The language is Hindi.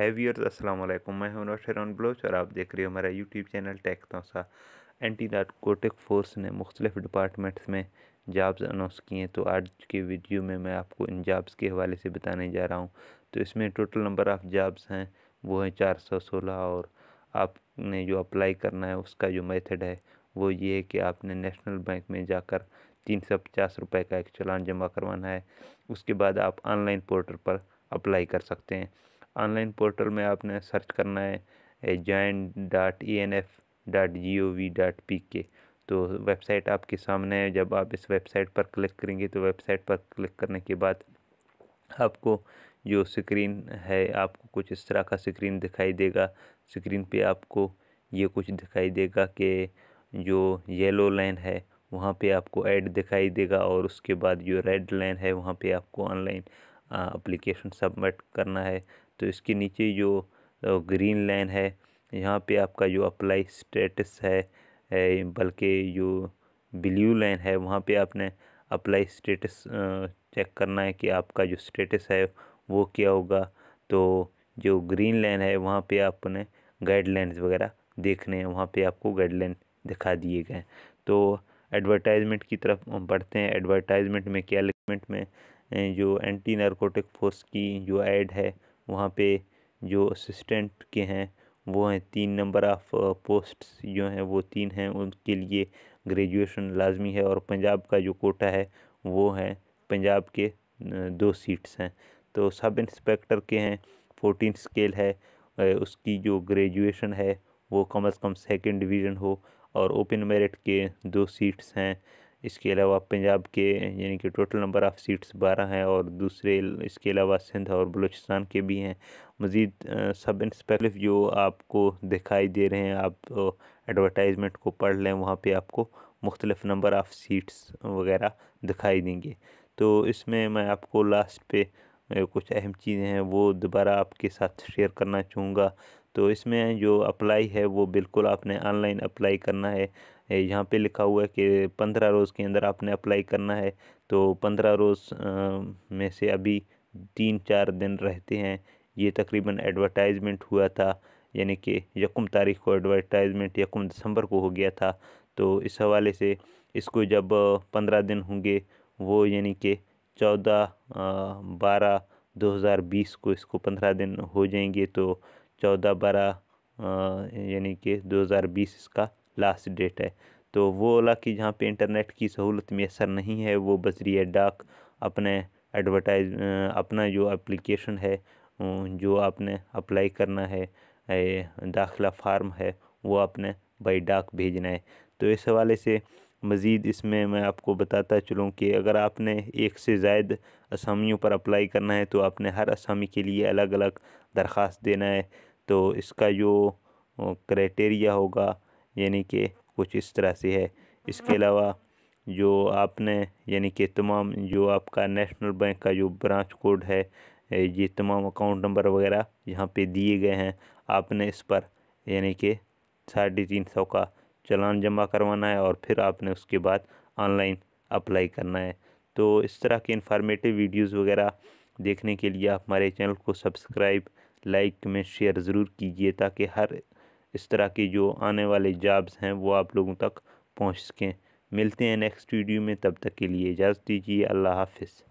है व्यूअर्स अस्सलाम वालेकुम मैं हूं शेरन बलोच और आप देख रहे हो हमारा यूट्यूब चैनल टेक तोसा एंटी नार्कोटिक फोर्स ने मुख्तलिफ डिपार्टमेंट्स में जॉब्स अनाउंस किए हैं तो आज के वीडियो में मैं आपको इन जॉब्स के हवाले से बताने जा रहा हूँ तो इसमें टोटल नंबर ऑफ़ जॉब्स हैं वो हैं चार सौ सोलह और आपने जो अप्लाई करना है उसका जो मेथड है वो ये है कि आपने नेशनल बैंक में जाकर तीन सौ पचास रुपये का एक चलान जमा करवाना है उसके बाद आप ऑनलाइन पोर्टल पर अप्लाई कर सकते हैं ऑनलाइन पोर्टल में आपने सर्च करना है join dot E N F dot G O V dot P K तो वेबसाइट आपके सामने है जब आप इस वेबसाइट पर क्लिक करेंगे तो वेबसाइट पर क्लिक करने के बाद आपको जो स्क्रीन है आपको कुछ इस तरह का स्क्रीन दिखाई देगा स्क्रीन पे आपको ये कुछ दिखाई देगा कि जो येलो लाइन है वहाँ पे आपको ऐड दिखाई देगा और उसके बाद जो रेड लाइन है वहाँ पे आपको ऑनलाइन अप्लीकेशन सबमिट करना है तो इसके नीचे जो ग्रीन लाइन है यहाँ पे आपका जो अप्लाई स्टेटस है बल्कि जो ब्लू लाइन है वहाँ पे आपने अप्लाई स्टेटस चेक करना है कि आपका जो स्टेटस है वो क्या होगा तो जो ग्रीन लाइन है वहाँ पे आपने गाइडलाइंस वगैरह देखने हैं वहाँ पे आपको गाइडलाइन दिखा दिए गए तो एडवर्टाइजमेंट की तरफ बढ़ते हैं एडवर्टाइजमेंट में क्या में जो एंटी नारकोटिक फोर्स की जो एड है वहाँ पे जो असिस्टेंट के हैं वो हैं तीन नंबर ऑफ़ पोस्ट्स जो हैं वो तीन हैं उनके लिए ग्रेजुएशन लाजमी है और पंजाब का जो कोटा है वो है पंजाब के दो सीट्स हैं तो सब इंस्पेक्टर के हैं फोर्टीन स्केल है उसकी जो ग्रेजुएशन है वो कम अज़ कम सेकेंड डिवीज़न हो और ओपन मेरिट के दो सीट्स हैं इसके अलावा पंजाब के यानी कि टोटल नंबर ऑफ़ सीट्स बारह हैं और दूसरे इसके अलावा सिंध और बलूचिस्तान के भी हैं मज़ीद सब इंस्पेक्टिव जो आपको दिखाई दे रहे हैं आप एडवर्टाइज़मेंट को पढ़ लें वहाँ पर आपको मुख्तलिफ नंबर ऑफ़ सीट्स वगैरह दिखाई देंगे तो इसमें मैं आपको लास्ट पे कुछ अहम चीज़ें हैं वो दोबारा आपके साथ शेयर करना चाहूँगा तो इसमें जो अप्लाई है वो बिल्कुल आपने ऑनलाइन अप्लाई करना है यहाँ पे लिखा हुआ है कि पंद्रह रोज़ के अंदर आपने अप्लाई करना है तो पंद्रह रोज़ में से अभी तीन चार दिन रहते हैं ये तकरीबन एडवर्टाइज़मेंट हुआ था यानी कि यकुम तारीख को एडवर्टाइज़मेंट यकुम दिसंबर को हो गया था तो इस हवाले से इसको जब पंद्रह दिन होंगे वो यानी कि चौदह बारह 2020 को इसको पंद्रह दिन हो जाएंगे तो चौदह बारह यानी कि 2020 इसका लास्ट डेट है तो वो ओला की जहाँ पे इंटरनेट की सहूलत मैसर नहीं है वो बजरिया डाक अपने एडवरटाइज अपना जो एप्लीकेशन है जो आपने अप्लाई करना है दाखिला फार्म है वो आपने बाई डाक भेजना है तो इस हवाले से मज़ीद इसमें मैं आपको बताता चलूँ कि अगर आपने एक से जायद असामियों पर अप्लाई करना है तो आपने हर असामी के लिए अलग अलग दरख्वास्त देना है तो इसका जो क्राइटेरिया होगा यानी कि कुछ इस तरह से है इसके अलावा जो आपने यानी कि तमाम जो आपका नेशनल बैंक का जो ब्रांच कोड है ये तमाम अकाउंट नंबर वगैरह यहाँ पे दिए गए हैं आपने इस पर यानी कि साढ़े तीन सौ का चलान जमा करवाना है और फिर आपने उसके बाद ऑनलाइन अप्लाई करना है तो इस तरह के इंफॉर्मेटिव वीडियोज़ वगैरह देखने के लिए आप हमारे चैनल को सब्सक्राइब लाइक कमेंट शेयर ज़रूर कीजिए ताकि हर इस तरह के जो आने वाले जॉब्स हैं वो आप लोगों तक पहुँच सकें मिलते हैं नेक्स्ट वीडियो में तब तक के लिए इजाज़त दीजिए अल्लाह हाफिज़